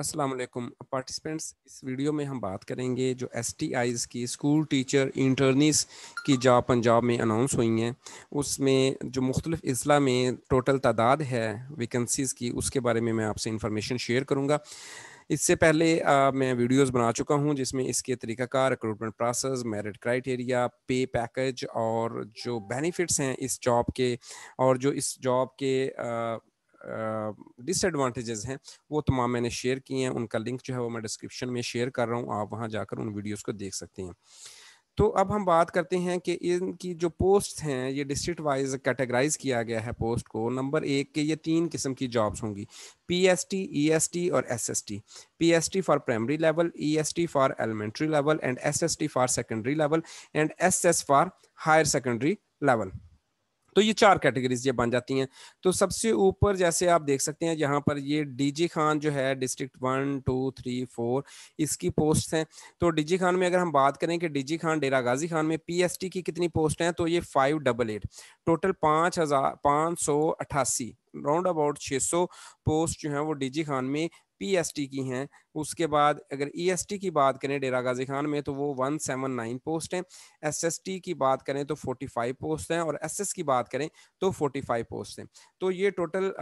Aslam participants इस video में हम बात करेंगे जो एस टी आईज़ की स्कूल टीचर इंटर्नीस की जॉब पंजाब में अनाउंस हुई हैं उसमें जो मुख्तलिफ़ अजला में टोटल तादाद है वैकेंसीज़ की उसके बारे में मैं आपसे इंफॉर्मेशन शेयर करूँगा इससे पहले आ, मैं वीडियोस बना चुका हूं जिसमें इसके तरीकाकार recruitment process merit criteria pay package और जो बेनिफिट्स हैं इस जॉब के और जो इस जॉब के आ, डिसएडवांटेजेस हैं वो तमाम मैंने शेयर किए हैं उनका लिंक जो है वो मैं डिस्क्रिप्शन में शेयर कर रहा हूँ आप वहाँ जाकर उन वीडियोज़ को देख सकते हैं तो अब हम बात करते हैं कि इनकी जो पोस्ट हैं ये डिस्ट्रिक्ट वाइज कैटेगराइज किया गया है पोस्ट को नंबर एक के ये तीन किस्म की जॉब्स होंगी P S T E S T और S S T P S T for primary level E S T for elementary level and S S T for secondary level and S S for higher secondary level तो ये चार categories ये बन जाती हैं तो सबसे ऊपर जैसे आप देख सकते हैं यहाँ पर ये डीजी खान जो है district one two three four इसकी पोस्ट हैं तो डीजी खान में अगर हम बात करें कि डीजी खान डेरा गाजी खान में पीएसटी की कितनी पोस्ट हैं तो ये फाइव डबल एट टोटल पाँच हज़ार पाँच सौ अट्ठासी राउंड अबाउट छः सौ पोस्ट जो हैं वो डी खान में पी की हैं उसके बाद अगर ई e की बात करें डेरा गाजी खान में तो वो 179 पोस्ट हैं एस की बात करें तो 45 पोस्ट हैं और एस की बात करें तो 45 पोस्ट हैं तो ये टोटल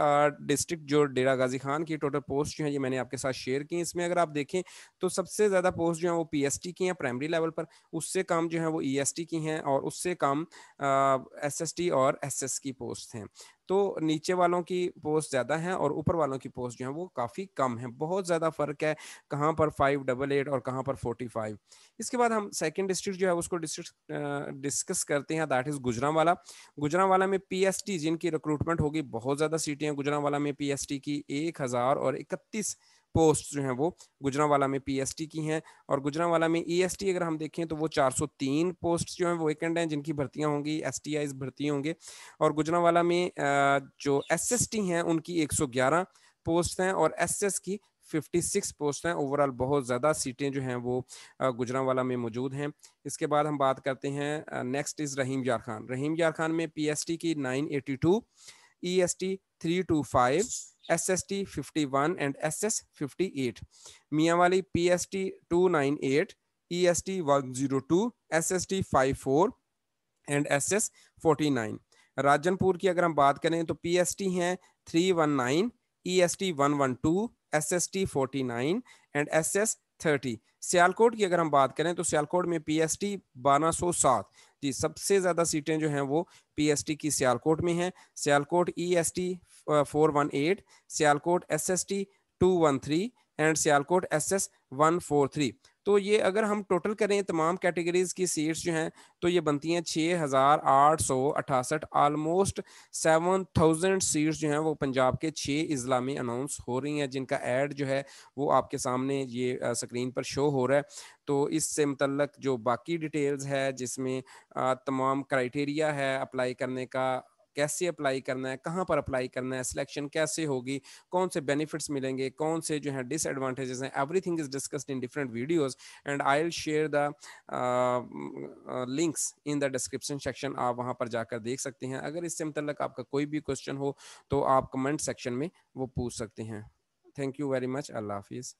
डिस्ट्रिक्ट जो डेरा गाजी खान की टोटल पोस्ट जो है ये मैंने आपके साथ शेयर की इसमें अगर आप देखें तो सबसे ज़्यादा पोस्ट जो है वो पी की हैं प्राइमरी लेवल पर उससे कम जो है वो ई e की हैं और उससे कम एस और एस की पोस्ट हैं तो नीचे वालों की पोस्ट ज़्यादा हैं और ऊपर वालों की पोस्ट जो है वो काफ़ी कम है बहुत ज़्यादा फ़र्क है कहाँ पर फाइव डबल एट और कहाँ पर फोर्टी फाइव इसके बाद हम सेकेंड डिस्ट्रिक्ट जो है उसको डिस्ट्रिक्ट डिस्कस करते हैं दैट इज गुजरावाला गुजरावाला में पीएसटी जिनकी रिक्रूटमेंट होगी बहुत ज़्यादा सीटें हैं गुजरावाला में पीएसटी की एक हज़ार और इकतीस पोस्ट जो हैं वो गुजरावाला में पीएसटी की हैं और गुजरावाला में ईएसटी e अगर हम देखें तो वो 403 पोस्ट जो हैं वो वेकेंड हैं जिनकी भर्तियां होंगी एस टी भर्ती होंगे और गुजरावाला में जो एसएसटी हैं उनकी 111 पोस्ट हैं और एसएस की 56 पोस्ट हैं ओवरऑल बहुत ज़्यादा सीटें जो हैं वो गुजरावाला में मौजूद हैं इसके बाद हम बात करते हैं नेक्स्ट इज़ रहीम यार खान रहीम यार खान में पी की nine eighty two E S T three two five S S T fifty one and S S fifty eight Mianwali P S T two nine eight E S T one zero two S S T five four and S S forty nine Rajanpur की अगर हम बात करें तो P S T हैं three one nine E S T one one two S S T forty nine and S S thirty Sialkot की अगर हम बात करें तो सियालकोट में पी एस टी बारह सौ सात जी सबसे ज़्यादा सीटें जो हैं वो पी एस टी की सियालकोट में हैं Sialkot E S T four one eight Sialkot S S T two one three and Sialkot S S one four three तो ये अगर हम टोटल करें तमाम कैटेगरीज की सीट्स जो हैं तो ये बनती हैं छः हज़ार आठ सौ अठासठ आलमोस्ट सेवन थाउजेंड सीट्स जो हैं वो पंजाब के छः अजला में अनाउंस हो रही हैं जिनका एड जो है वो आपके सामने ये स्क्रीन पर शो हो रहा है तो इससे मतलब जो बाकी डिटेल्स है जिसमें तमाम क्राइटेरिया है अप्लाई करने का कैसे अप्लाई करना है कहाँ पर अप्लाई करना है सिलेक्शन कैसे होगी कौन से बेनिफिट्स मिलेंगे कौन से जो है डिसएडवांटेजेस हैं thing is discussed in different videos and I will share the links in the description section आप वहाँ पर जाकर देख सकते हैं अगर इससे मतलब आपका कोई भी क्वेश्चन हो तो आप कमेंट सेक्शन में वो पूछ सकते हैं थैंक यू वेरी मच अल्लाह हाफिज़